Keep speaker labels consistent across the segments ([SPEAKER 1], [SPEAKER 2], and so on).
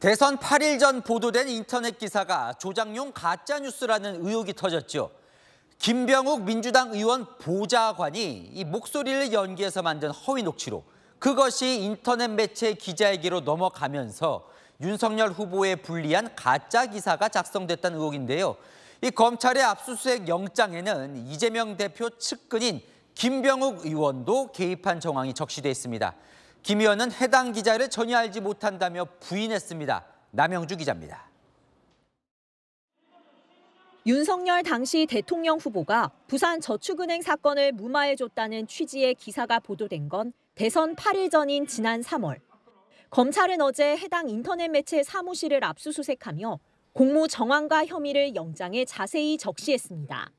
[SPEAKER 1] 대선 8일 전 보도된 인터넷 기사가 조장용 가짜뉴스라는 의혹이 터졌죠. 김병욱 민주당 의원 보좌관이 이 목소리를 연기해서 만든 허위 녹취록 그것이 인터넷 매체 기자에게로 넘어가면서 윤석열 후보에 불리한 가짜 기사가 작성됐다는 의혹인데요. 이 검찰의 압수수색 영장에는 이재명 대표 측근인 김병욱 의원도 개입한 정황이 적시돼 있습니다. 김 의원은 해당 기자를 전혀 알지 못한다며 부인했습니다. 남영주 기자입니다.
[SPEAKER 2] 윤석열 당시 대통령 후보가 부산 저축은행 사건을 무마해줬다는 취지의 기사가 보도된 건 대선 8일 전인 지난 3월. 검찰은 어제 해당 인터넷 매체 사무실을 압수수색하며 공모 정황과 혐의를 영장에 자세히 적시했습니다.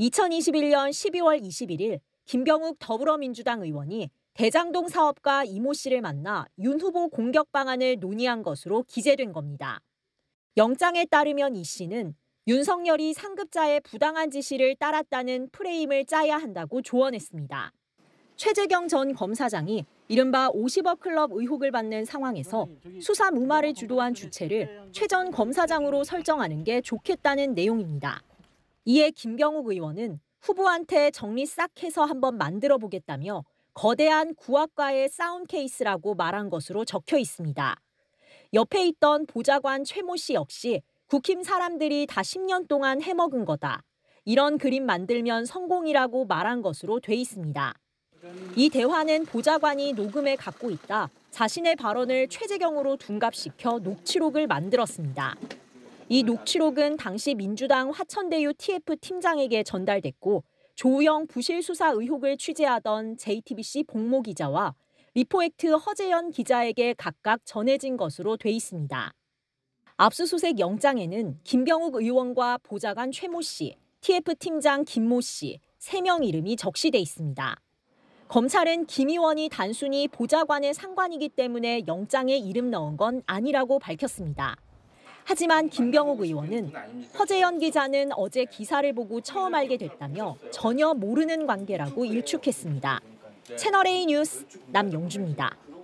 [SPEAKER 2] 2021년 12월 21일 김병욱 더불어민주당 의원이 대장동 사업가 이모 씨를 만나 윤 후보 공격 방안을 논의한 것으로 기재된 겁니다. 영장에 따르면 이 씨는 윤석열이 상급자의 부당한 지시를 따랐다는 프레임을 짜야 한다고 조언했습니다. 최재경 전 검사장이 이른바 50억 클럽 의혹을 받는 상황에서 수사 무마를 주도한 주체를 최전 검사장으로 설정하는 게 좋겠다는 내용입니다. 이에 김경욱 의원은 후보한테 정리 싹 해서 한번 만들어 보겠다며 거대한 구악과의 싸움 케이스라고 말한 것으로 적혀 있습니다. 옆에 있던 보좌관 최모 씨 역시 국힘 사람들이 다 10년 동안 해먹은 거다. 이런 그림 만들면 성공이라고 말한 것으로 돼 있습니다. 이 대화는 보좌관이 녹음해 갖고 있다. 자신의 발언을 최재경으로 둔갑시켜 녹취록을 만들었습니다. 이 녹취록은 당시 민주당 화천대유 TF 팀장에게 전달됐고 조영 우 부실 수사 의혹을 취재하던 JTBC 복모 기자와 리포액트 허재현 기자에게 각각 전해진 것으로 돼 있습니다. 압수수색 영장에는 김병욱 의원과 보좌관 최모 씨, TF팀장 김모 씨, 3명 이름이 적시돼 있습니다. 검찰은 김 의원이 단순히 보좌관의 상관이기 때문에 영장에 이름 넣은 건 아니라고 밝혔습니다. 하지만 김경옥 의원은 허재현 기자는 어제 기사를 보고 처음 알게 됐다며 전혀 모르는 관계라고 일축했습니다. 채널A 뉴스 남영주입니다.